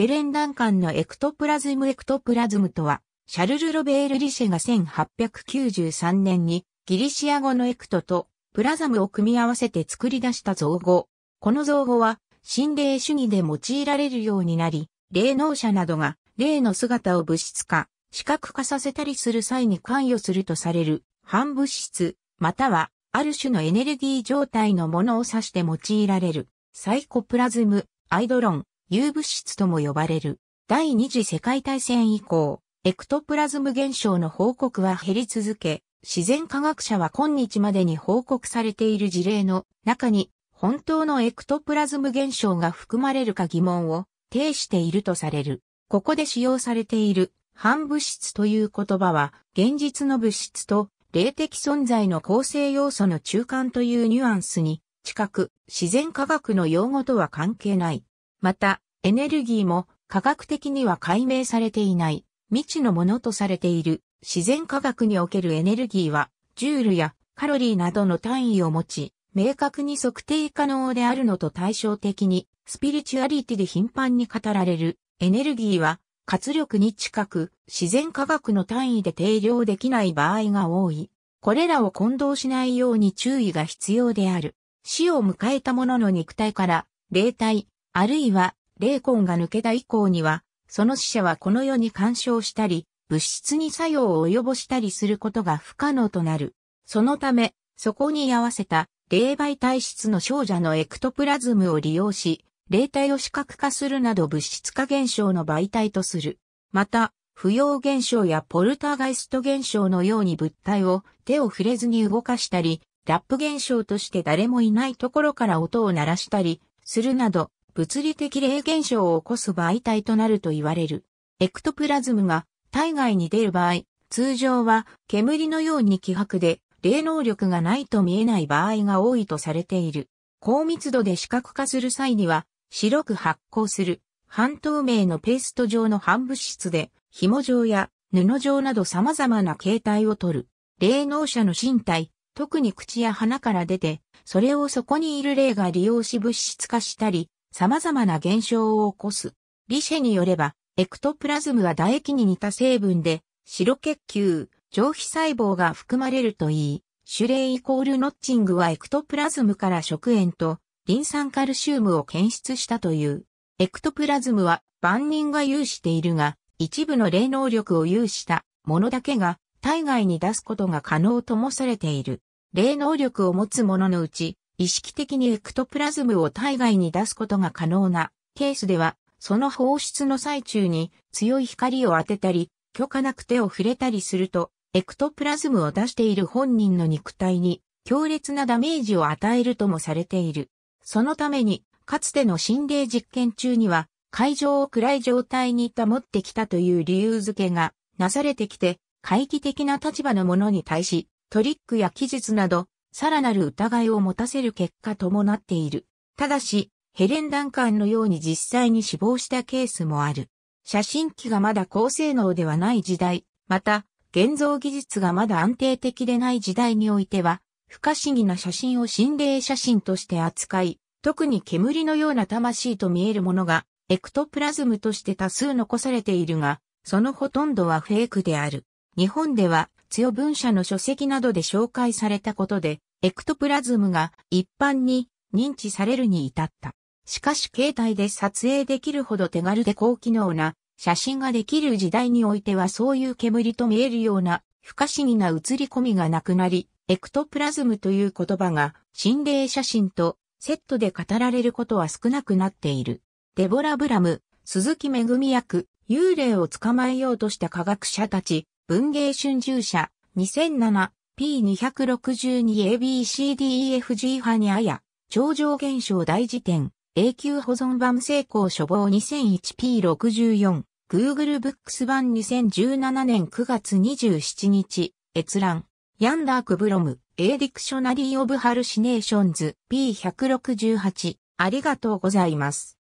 ヘレン・ダンカンのエクトプラズムエクトプラズムとは、シャルル・ロベール・リシェが1893年にギリシア語のエクトとプラザムを組み合わせて作り出した造語。この造語は、心霊主義で用いられるようになり、霊能者などが霊の姿を物質化、視覚化させたりする際に関与するとされる、反物質、または、ある種のエネルギー状態のものを指して用いられる、サイコプラズム、アイドロン、有物質とも呼ばれる。第二次世界大戦以降、エクトプラズム現象の報告は減り続け、自然科学者は今日までに報告されている事例の中に、本当のエクトプラズム現象が含まれるか疑問を呈しているとされる。ここで使用されている反物質という言葉は、現実の物質と霊的存在の構成要素の中間というニュアンスに近く、自然科学の用語とは関係ない。また、エネルギーも科学的には解明されていない未知のものとされている自然科学におけるエネルギーはジュールやカロリーなどの単位を持ち明確に測定可能であるのと対照的にスピリチュアリティで頻繁に語られるエネルギーは活力に近く自然科学の単位で定量できない場合が多い。これらを混同しないように注意が必要である。死を迎えた者の肉体から霊体、あるいは霊魂が抜けた以降には、その死者はこの世に干渉したり、物質に作用を及ぼしたりすることが不可能となる。そのため、そこに合わせた霊媒体質の少女のエクトプラズムを利用し、霊体を視覚化するなど物質化現象の媒体とする。また、不要現象やポルターガイスト現象のように物体を手を触れずに動かしたり、ラップ現象として誰もいないところから音を鳴らしたり、するなど、物理的霊現象を起こす媒体となると言われる。エクトプラズムが体外に出る場合、通常は煙のように希薄で霊能力がないと見えない場合が多いとされている。高密度で視覚化する際には白く発光する半透明のペースト状の半物質で紐状や布状など様々な形態をとる。霊能者の身体、特に口や鼻から出て、それをそこにいる霊が利用し物質化したり、様々な現象を起こす。ビシェによれば、エクトプラズムは唾液に似た成分で、白血球、上皮細胞が含まれるといい、シュレイイコールノッチングはエクトプラズムから食塩と、リン酸カルシウムを検出したという。エクトプラズムは万人が有しているが、一部の霊能力を有したものだけが体外に出すことが可能ともされている。霊能力を持つ者のうち、意識的にエクトプラズムを体外に出すことが可能なケースでは、その放出の最中に強い光を当てたり、許可なく手を触れたりすると、エクトプラズムを出している本人の肉体に強烈なダメージを与えるともされている。そのために、かつての心霊実験中には、会場を暗い状態に保ってきたという理由付けがなされてきて、懐疑的な立場の者に対し、トリックや記述など、さらなる疑いを持たせる結果ともなっている。ただし、ヘレン・ダンカンのように実際に死亡したケースもある。写真機がまだ高性能ではない時代、また、現像技術がまだ安定的でない時代においては、不可思議な写真を心霊写真として扱い、特に煙のような魂と見えるものが、エクトプラズムとして多数残されているが、そのほとんどはフェイクである。日本では、強文社の書籍などで紹介されたことで、エクトプラズムが一般に認知されるに至った。しかし携帯で撮影できるほど手軽で高機能な写真ができる時代においてはそういう煙と見えるような不可思議な写り込みがなくなり、エクトプラズムという言葉が心霊写真とセットで語られることは少なくなっている。デボラ・ブラム、鈴木恵役、幽霊を捕まえようとした科学者たち、文芸春秋社、2007、P262ABCDEFG ハニアや、超常現象大辞典、永久保存版成功処方 2001P64、Google Books 版2017年9月27日、閲覧、ヤンダークブロム、A Dictionary of Hallucinations P168、ありがとうございます。